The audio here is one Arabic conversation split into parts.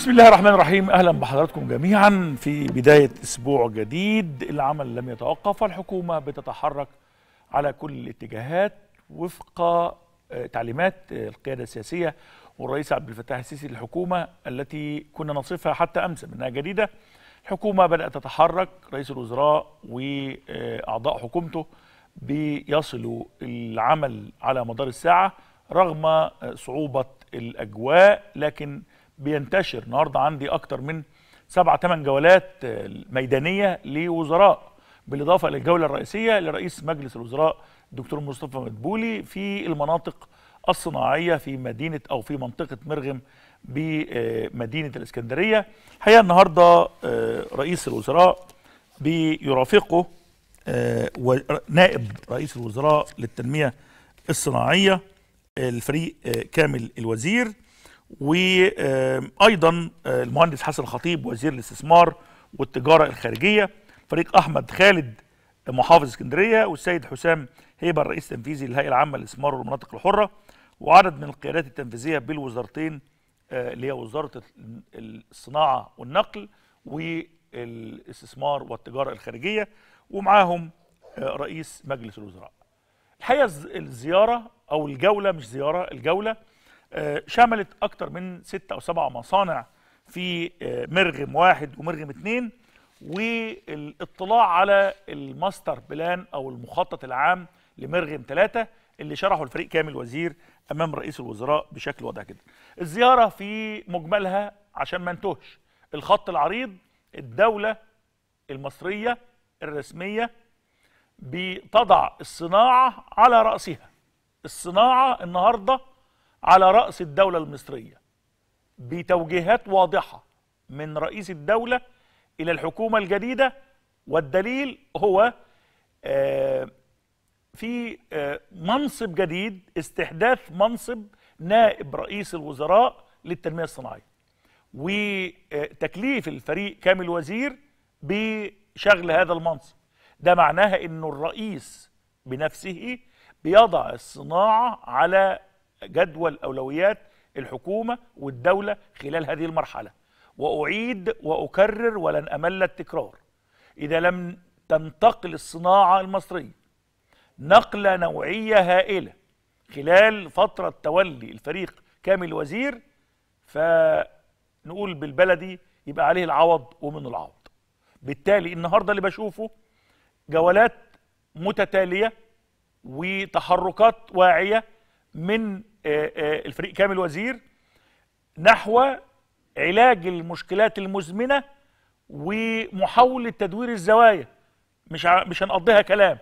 بسم الله الرحمن الرحيم اهلا بحضراتكم جميعا في بدايه اسبوع جديد العمل لم يتوقف والحكومه بتتحرك على كل الاتجاهات وفق آه، تعليمات آه، القياده السياسيه والرئيس عبد الفتاح السيسي للحكومه التي كنا نصفها حتى امس منها جديده الحكومه بدات تتحرك رئيس الوزراء واعضاء حكومته بيصلوا العمل على مدار الساعه رغم آه، صعوبه الاجواء لكن بينتشر النهارده عندي اكتر من سبعة ثمان جولات آه، ميدانيه لوزراء بالاضافه للجوله الرئيسيه لرئيس مجلس الوزراء الدكتور مصطفى مدبولي في المناطق الصناعيه في مدينه او في منطقه مرغم بمدينه آه، الاسكندريه الحقيقه النهارده آه، رئيس الوزراء بيرافقه نائب رئيس الوزراء للتنميه الصناعيه الفريق كامل الوزير وايضا آه، آه، المهندس حسن الخطيب وزير الاستثمار والتجاره الخارجيه فريق احمد خالد آه، محافظ اسكندريه والسيد حسام هيبه الرئيس التنفيذي للهيئه العامه للاستثمار والمناطق الحره وعدد من القيادات التنفيذيه بالوزارتين اللي هي وزاره الصناعه والنقل والاستثمار والتجاره الخارجيه ومعاهم رئيس مجلس الوزراء الحقيقه الزياره او الجوله مش زياره الجوله آه، شملت اكتر من ستة او سبع مصانع في آه، مرغم واحد ومرغم اتنين والاطلاع على الماستر بلان او المخطط العام لمرغم ثلاثة اللي شرحه الفريق كامل وزير امام رئيس الوزراء بشكل واضح جدا الزيارة في مجملها عشان ما انتهش الخط العريض الدولة المصرية الرسمية بتضع الصناعة على رأسها الصناعة النهاردة على رأس الدولة المصرية بتوجيهات واضحة من رئيس الدولة إلى الحكومة الجديدة والدليل هو آه، في آه، منصب جديد استحداث منصب نائب رئيس الوزراء للتنمية الصناعية وتكليف الفريق كامل وزير بشغل هذا المنصب ده معناها انه الرئيس بنفسه بيضع الصناعة على جدول أولويات الحكومة والدولة خلال هذه المرحلة وأعيد وأكرر ولن أمل التكرار إذا لم تنتقل الصناعة المصرية نقلة نوعية هائلة خلال فترة تولي الفريق كامل وزير فنقول بالبلدي يبقى عليه العوض ومنه العوض بالتالي النهاردة اللي بشوفه جولات متتالية وتحركات واعية من آه، آه، الفريق كامل وزير نحو علاج المشكلات المزمنه ومحاوله تدوير الزوايا مش مش هنقضيها كلام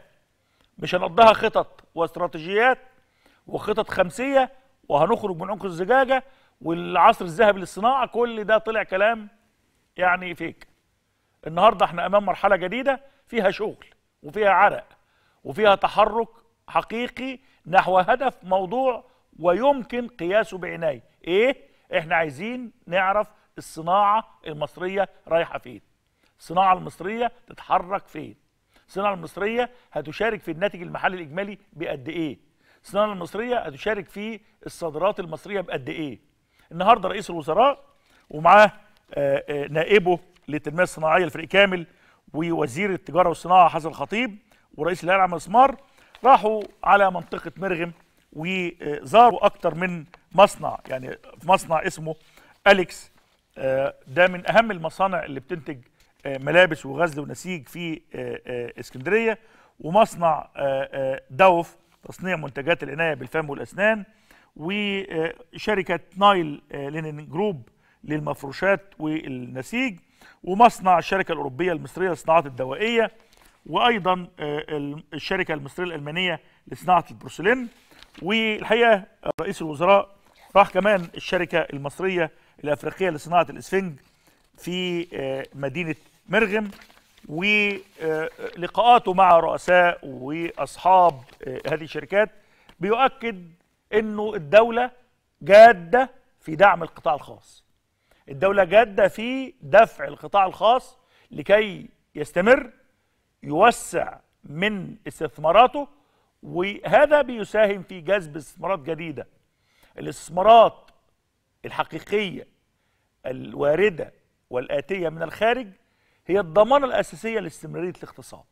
مش هنقضيها خطط واستراتيجيات وخطط خمسيه وهنخرج من عنق الزجاجه والعصر الذهبي للصناعه كل ده طلع كلام يعني فيك النهارده احنا امام مرحله جديده فيها شغل وفيها عرق وفيها تحرك حقيقي نحو هدف موضوع ويمكن قياسه بعناية ايه احنا عايزين نعرف الصناعة المصرية رايحة فين الصناعة المصرية تتحرك فين الصناعة المصرية هتشارك في الناتج المحلي الإجمالي بقد إيه الصناعة المصرية هتشارك في الصادرات المصرية بقد إيه النهاردة رئيس الوزراء ومعاه آه، آه، نائبه للتنمية الصناعية الفريق كامل ووزير التجارة والصناعة حسن الخطيب ورئيس الهيئة العامة للاستثمار راحوا على منطقة مرغم وزاروا أكتر من مصنع يعني مصنع اسمه أليكس آه، ده من أهم المصانع اللي بتنتج آه، ملابس وغزل ونسيج في آه، اسكندرية ومصنع دوف تصنيع منتجات العناية بالفم والأسنان وشركة نايل لينين جروب للمفروشات والنسيج ومصنع الشركة الأوروبية المصرية للصناعات الدوائية وايضا آه، الشركه المصريه الالمانيه لصناعه البروسلين والحقيقه آه، رئيس الوزراء راح كمان الشركه المصريه الافريقيه لصناعه الاسفنج في آه، مدينه مرغم ولقاءاته مع رؤساء واصحاب هذه الشركات بيؤكد انه الدوله جاده في دعم القطاع الخاص الدوله جاده في دفع القطاع الخاص لكي يستمر يوسع من استثماراته وهذا بيساهم في جذب استثمارات جديده الاستثمارات الحقيقيه الوارده والاتيه من الخارج هي الضمانه الاساسيه لاستمراريه الاقتصاد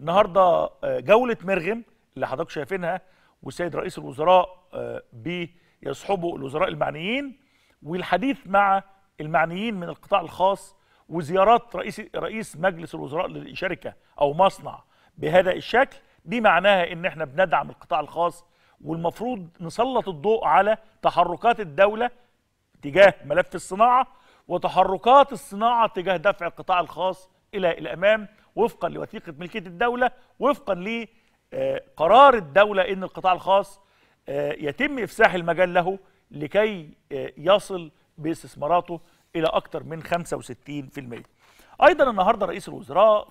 النهارده آه، جوله مرغم اللي حضرتك شايفينها والسيد رئيس الوزراء آه، بيصحبه الوزراء المعنيين والحديث مع المعنيين من القطاع الخاص وزيارات رئيس رئيس مجلس الوزراء لشركه او مصنع بهذا الشكل دي معناها ان احنا بندعم القطاع الخاص والمفروض نسلط الضوء على تحركات الدوله تجاه ملف الصناعه وتحركات الصناعه تجاه دفع القطاع الخاص الى الامام وفقا لوثيقه ملكيه الدوله وفقا لقرار آه، الدوله ان القطاع الخاص آه، يتم افساح المجال له لكي آه، يصل باستثماراته إلى أكثر من 65% أيضا النهاردة رئيس الوزراء